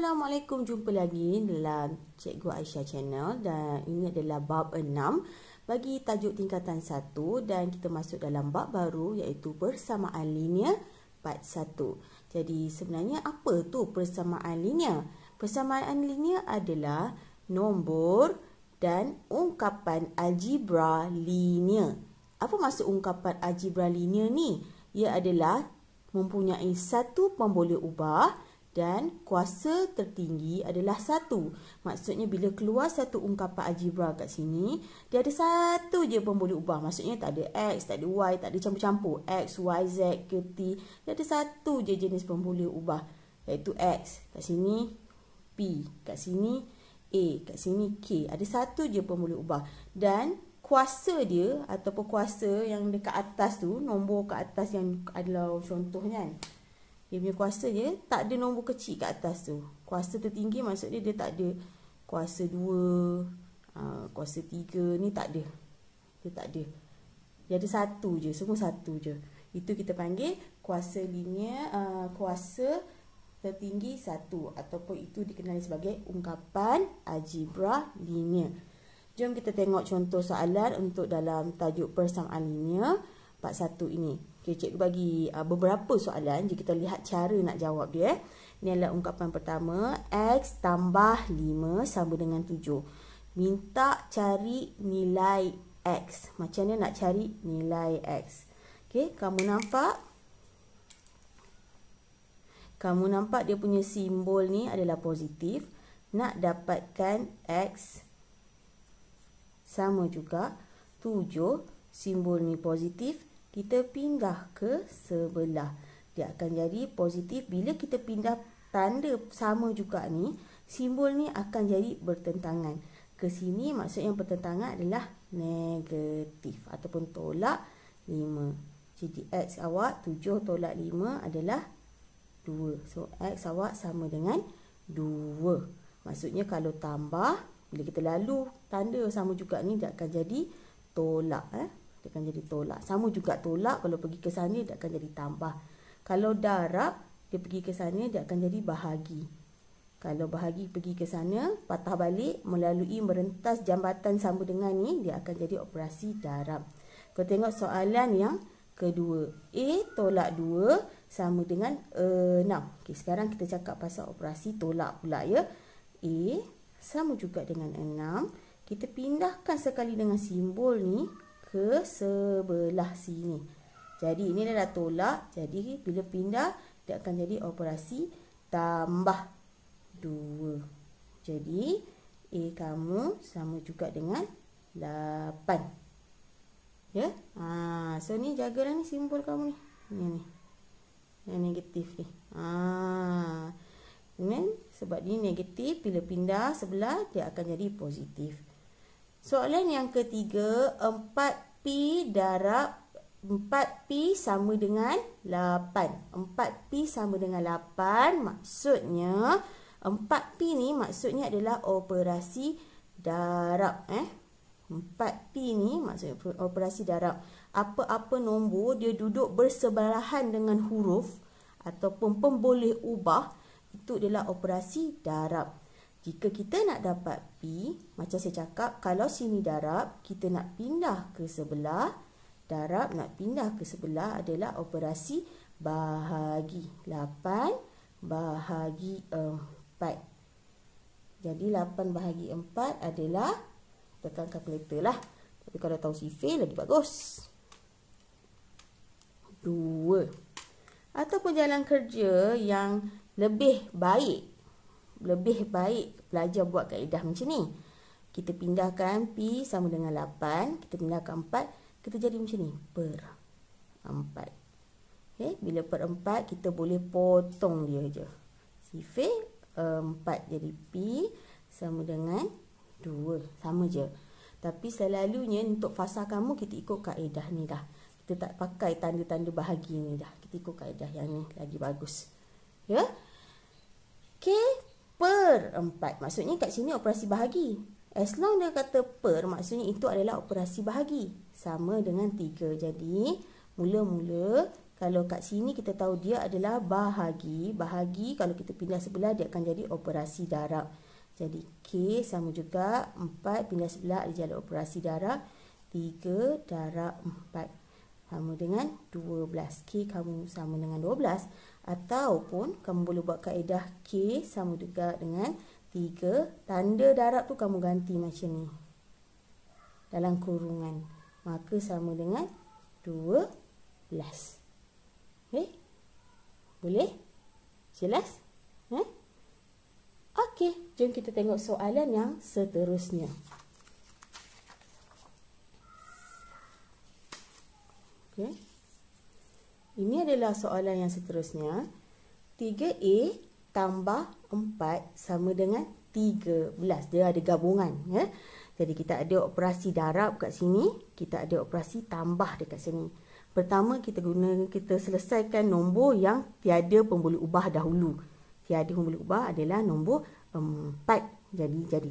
Assalamualaikum, jumpa lagi dalam Cikgu Aisyah Channel dan ini adalah bab 6 bagi tajuk tingkatan 1 dan kita masuk dalam bab baru iaitu persamaan linear part 1 Jadi sebenarnya apa tu persamaan linear? Persamaan linear adalah nombor dan ungkapan algebra linear Apa maksud ungkapan algebra linear ni? Ia adalah mempunyai satu pemboleh ubah dan kuasa tertinggi adalah satu. Maksudnya bila keluar satu ungkapan algebra kat sini, dia ada satu je pun boleh ubah. Maksudnya tak ada X, tak ada Y, tak ada campur-campur. X, Y, Z, ke T. Dia ada satu je jenis pun boleh ubah. Iaitu X. Kat sini, P. Kat sini, A. Kat sini, K. Ada satu je pun boleh ubah. Dan kuasa dia ataupun kuasa yang dekat atas tu, nombor kat atas yang adalah contohnya kan dia punya kuasa dia tak ada nombor kecil kat atas tu kuasa tertinggi maksudnya dia tak ada kuasa dua uh, kuasa tiga ni tak ada dia tak ada dia ada satu je semua satu je itu kita panggil kuasa linear uh, kuasa tertinggi satu ataupun itu dikenali sebagai ungkapan algebra linear jom kita tengok contoh soalan untuk dalam tajuk persamaan linear part satu ini Okay, cikgu bagi uh, beberapa soalan. Jadi kita lihat cara nak jawab dia. Eh. Ini adalah ungkapan pertama. X tambah 5 sama dengan 7. Minta cari nilai X. Macam mana nak cari nilai X? Okay, kamu nampak? Kamu nampak dia punya simbol ni adalah positif. Nak dapatkan X sama juga 7. Simbol ni positif, kita pindah ke sebelah. Dia akan jadi positif bila kita pindah tanda sama juga ni, simbol ni akan jadi bertentangan. Ke sini maksud yang bertentangan adalah negatif ataupun tolak 5. Jadi x awak 7 tolak 5 adalah 2. So x awak sama dengan 2. Maksudnya kalau tambah, bila kita lalu tanda sama juga ni, dia akan jadi tolak. Eh? dia akan jadi tolak. Sama juga tolak kalau pergi ke sana dia akan jadi tambah. Kalau darab dia pergi ke sana dia akan jadi bahagi. Kalau bahagi pergi ke sana patah balik melalui merentas jambatan sama dengan ni dia akan jadi operasi darab. Kau tengok soalan yang kedua. A tolak 2 sama dengan 6. okay, sekarang kita cakap pasal operasi tolak pula ya. A sama juga dengan 6. Kita pindahkan sekali dengan simbol ni ke sebelah sini. Jadi ini dah tolak. Jadi bila pindah dia akan jadi operasi tambah 2. Jadi A kamu sama juga dengan 8. Ya. Ha, so ni jagalah ni simbol kamu ni. Ini ni. Yang negatif ni. Ha. Ini, sebab ni negatif bila pindah sebelah dia akan jadi positif. Soalan yang ketiga, 4P darab 4P sama dengan 8. 4P sama dengan 8 maksudnya 4P ni maksudnya adalah operasi darab eh. 4P ni maksudnya operasi darab. Apa-apa nombor dia duduk bersebelahan dengan huruf ataupun pemboleh ubah itu adalah operasi darab. Jika kita nak dapat P, macam saya cakap, kalau sini darab, kita nak pindah ke sebelah. Darab nak pindah ke sebelah adalah operasi bahagi. 8 bahagi 4. Jadi 8 bahagi 4 adalah tekan kalkulator lah. Tapi kalau tahu sifir, lebih bagus. 2. Ataupun jalan kerja yang lebih baik lebih baik belajar buat kaedah macam ni. Kita pindahkan P sama dengan 8. Kita pindahkan 4. Kita jadi macam ni. Per 4. Okay. Eh, bila per 4, kita boleh potong dia je. Sifir 4 eh, jadi P sama dengan 2. Sama je. Tapi selalunya untuk fasa kamu, kita ikut kaedah ni dah. Kita tak pakai tanda-tanda bahagia ni dah. Kita ikut kaedah yang ni lagi bagus. Ya? Yeah? Okay per empat, Maksudnya kat sini operasi bahagi. As long dia kata per, maksudnya itu adalah operasi bahagi. Sama dengan tiga. Jadi, mula-mula kalau kat sini kita tahu dia adalah bahagi. Bahagi kalau kita pindah sebelah dia akan jadi operasi darab. Jadi, K sama juga empat pindah sebelah dia jadi operasi darab. tiga darab empat. sama dengan 12. K kamu sama dengan 12. Ataupun kamu boleh buat kaedah K sama juga dengan 3 Tanda darab tu kamu ganti macam ni Dalam kurungan Maka sama dengan 12 okay. Eh? Boleh? Jelas? Eh? Okey, jom kita tengok soalan yang seterusnya Okey ini adalah soalan yang seterusnya. 3A tambah 4 sama dengan 13. Dia ada gabungan. Ya? Jadi kita ada operasi darab kat sini. Kita ada operasi tambah dekat sini. Pertama kita guna kita selesaikan nombor yang tiada pembuluh ubah dahulu. Tiada pembuluh ubah adalah nombor 4. Jadi jadi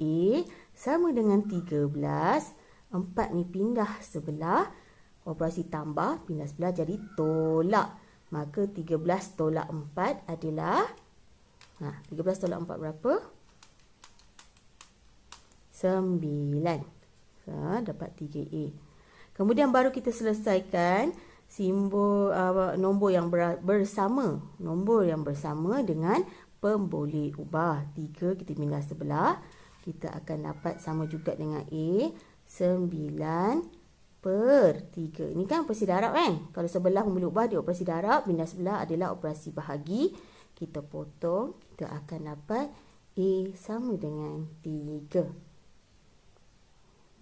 3A sama dengan 13. 4 ni pindah sebelah Operasi tambah, pindah sebelah jadi tolak. Maka 13 tolak 4 adalah... Ha, 13 tolak 4 berapa? 9. Ha, dapat 3A. Kemudian baru kita selesaikan simbol uh, nombor yang ber bersama. Nombor yang bersama dengan pemboleh ubah. 3 kita pindah sebelah. Kita akan dapat sama juga dengan A. 9 per tiga Ini kan operasi darab kan? Kalau sebelah pembuluh ubah dia operasi darab, pindah sebelah adalah operasi bahagi. Kita potong, kita akan dapat A sama dengan tiga.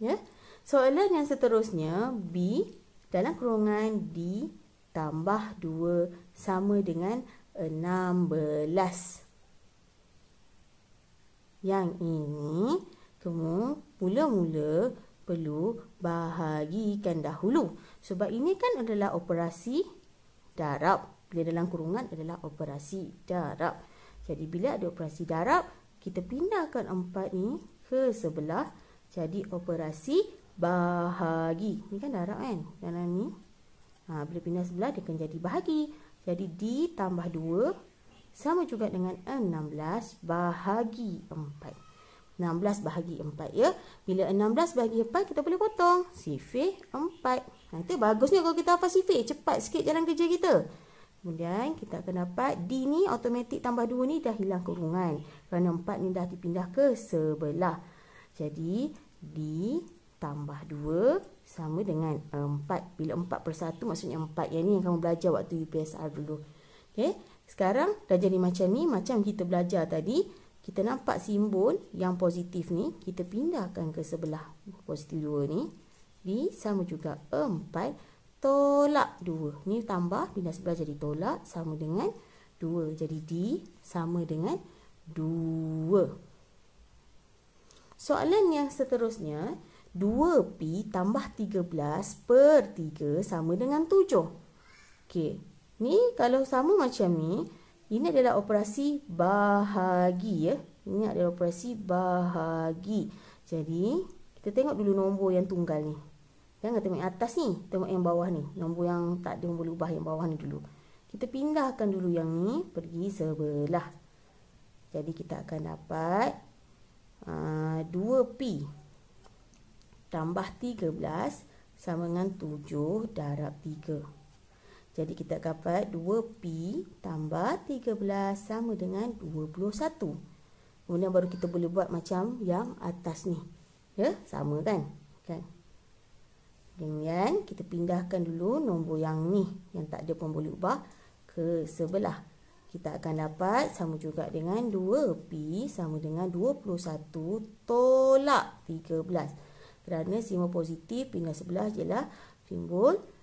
Ya? Soalan yang seterusnya, B dalam kurungan D tambah dua sama dengan enam belas. Yang ini, kamu mula-mula perlu bahagikan dahulu. Sebab ini kan adalah operasi darab. Bila dalam kurungan adalah operasi darab. Jadi bila ada operasi darab, kita pindahkan empat ni ke sebelah. Jadi operasi bahagi. Ini kan darab kan dalam ni. Ha, bila pindah sebelah, dia akan jadi bahagi. Jadi ditambah 2 sama juga dengan 16 bahagi 4. 16 bahagi 4 ya. Bila 16 bahagi 4 kita boleh potong. Sifir 4. Nah, itu bagusnya kalau kita hafal sifir. Cepat sikit jalan kerja kita. Kemudian kita akan dapat D ni automatik tambah 2 ni dah hilang kurungan. Kerana 4 ni dah dipindah ke sebelah. Jadi D tambah 2 sama dengan 4. Bila 4 per 1 maksudnya 4. Yang ni yang kamu belajar waktu UPSR dulu. Okay. Sekarang dah jadi macam ni. Macam kita belajar tadi kita nampak simbol yang positif ni, kita pindahkan ke sebelah positif 2 ni. B sama juga 4 tolak 2. Ni tambah, pindah sebelah jadi tolak sama dengan 2. Jadi D sama dengan 2. Soalan yang seterusnya, 2P tambah 13 per 3 sama dengan 7. Okey, ni kalau sama macam ni, ini adalah operasi bahagi ya. Ini adalah operasi bahagi. Jadi, kita tengok dulu nombor yang tunggal ni. Jangan tengok yang atas ni, tengok yang bawah ni. Nombor yang tak ada boleh ubah yang bawah ni dulu. Kita pindahkan dulu yang ni pergi sebelah. Jadi kita akan dapat uh, ah, 2P tambah 13 sama dengan 7 darab 3. Jadi kita dapat 2P tambah 13 sama dengan 21. Kemudian baru kita boleh buat macam yang atas ni. Ya, sama kan? kan? Kemudian kita pindahkan dulu nombor yang ni. Yang tak ada pun boleh ubah ke sebelah. Kita akan dapat sama juga dengan 2P sama dengan 21 tolak 13. Kerana simbol positif pindah sebelah je lah. Simbol positif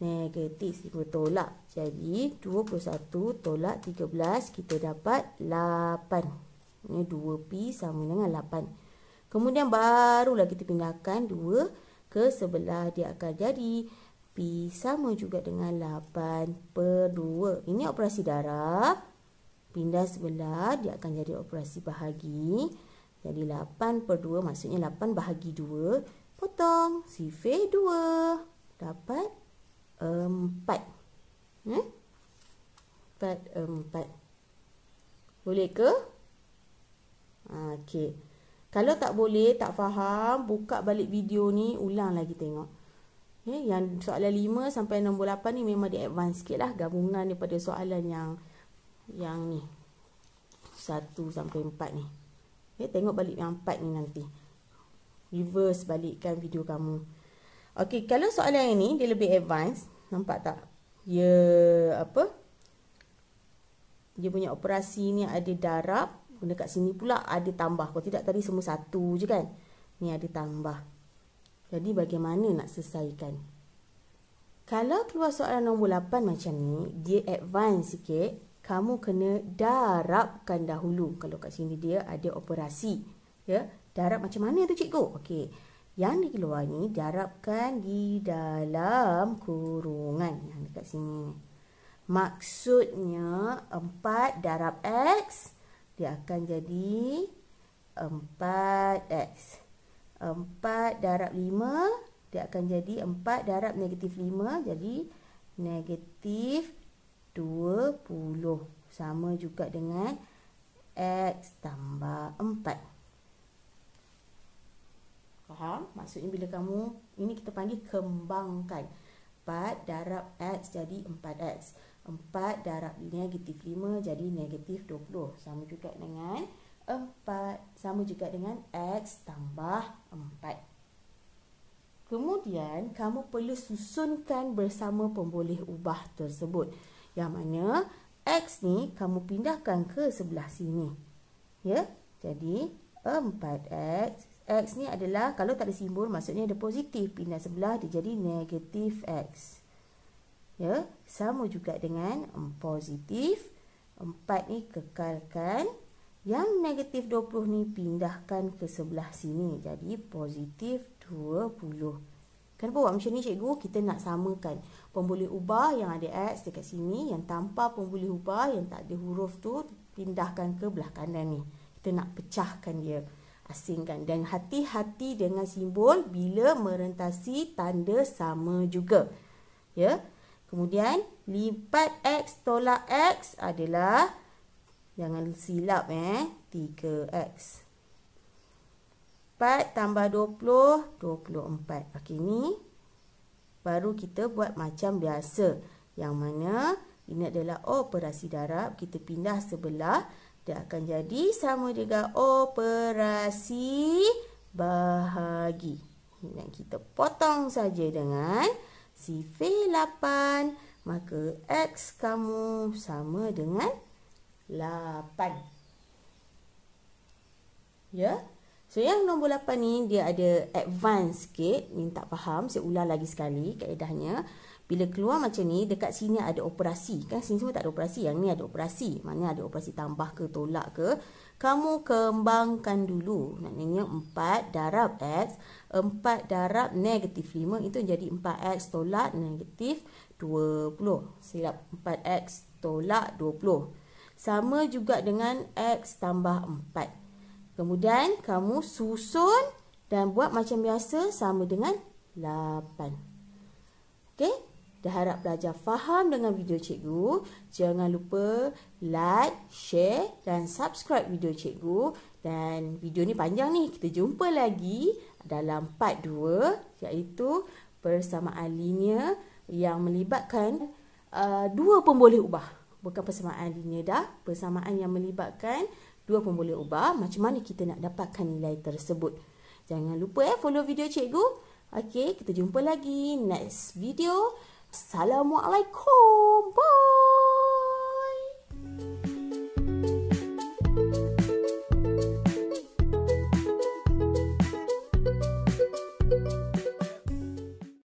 negatif 5 tolak. Jadi 21 tolak 13 kita dapat 8. Ini 2P sama dengan 8. Kemudian barulah kita pindahkan 2 ke sebelah dia akan jadi P sama juga dengan 8 per 2. Ini operasi darab. Pindah sebelah dia akan jadi operasi bahagi. Jadi 8 per 2 maksudnya 8 bahagi 2. Potong sifir 2. Dapat empat. Hmm? Empat, empat. Boleh ke? Ha, okey. Kalau tak boleh, tak faham, buka balik video ni, ulang lagi tengok. Okay. Eh, yang soalan lima sampai nombor lapan ni memang dia advance sikit lah. Gabungan daripada soalan yang yang ni. Satu sampai empat ni. Okay. Eh, tengok balik yang empat ni nanti. Reverse balikkan video kamu. Okey, kalau soalan yang ni dia lebih advance, nampak tak? Dia apa? Dia punya operasi ni ada darab, guna kat sini pula ada tambah. Kalau tidak tadi semua satu je kan? Ni ada tambah. Jadi bagaimana nak selesaikan? Kalau keluar soalan nombor 8 macam ni, dia advance sikit, kamu kena darabkan dahulu. Kalau kat sini dia ada operasi. Ya, darab macam mana tu cikgu? Okey yang dikeluar ni diharapkan di dalam kurungan yang dekat sini. Maksudnya 4 darab X dia akan jadi 4X. 4 darab 5 dia akan jadi 4 darab negatif 5 jadi negatif 20. Sama juga dengan X tambah 4. Faham? Maksudnya bila kamu, ini kita panggil kembangkan. 4 darab X jadi 4X. 4 darab negatif 5 jadi negatif 20. Sama juga dengan 4. Sama juga dengan X tambah 4. Kemudian, kamu perlu susunkan bersama pemboleh ubah tersebut. Yang mana, X ni kamu pindahkan ke sebelah sini. Ya? Jadi, 4X X ni adalah kalau tak ada simbol maksudnya dia positif. Pindah sebelah dia jadi negatif X. Ya, sama juga dengan positif. 4 ni kekalkan. Yang negatif 20 ni pindahkan ke sebelah sini. Jadi positif 20. Kan buat macam ni cikgu? Kita nak samakan pemboleh ubah yang ada X dekat sini. Yang tanpa pemboleh ubah yang tak ada huruf tu pindahkan ke belah kanan ni. Kita nak pecahkan dia asingkan dan hati-hati dengan simbol bila merentasi tanda sama juga. Ya. Kemudian lipat x tolak x adalah jangan silap eh 3x. 4 tambah 20 24. Okey ni baru kita buat macam biasa. Yang mana ini adalah operasi darab kita pindah sebelah dia akan jadi sama juga operasi bahagi. Dan kita potong saja dengan sifir 8. Maka X kamu sama dengan 8. Ya? So, yang nombor 8 ni dia ada advance sikit. Ni tak faham. Saya ulang lagi sekali kaedahnya. Bila keluar macam ni, dekat sini ada operasi. Kan sini semua tak ada operasi. Yang ni ada operasi. Maknanya ada operasi tambah ke tolak ke. Kamu kembangkan dulu. Maknanya 4 darab X. 4 darab negatif 5. Itu jadi 4X tolak negatif 20. Silap 4X tolak 20. Sama juga dengan X tambah 4. Kemudian kamu susun dan buat macam biasa sama dengan 8. Okey? Dah harap pelajar faham dengan video cikgu. Jangan lupa like, share dan subscribe video cikgu. Dan video ni panjang ni. Kita jumpa lagi dalam part 2 iaitu persamaan linear yang melibatkan uh, dua pemboleh ubah. Bukan persamaan linear dah. Persamaan yang melibatkan dua pemboleh ubah. Macam mana kita nak dapatkan nilai tersebut. Jangan lupa eh follow video cikgu. Okay, kita jumpa lagi next video. Assalamualaikum. Bye.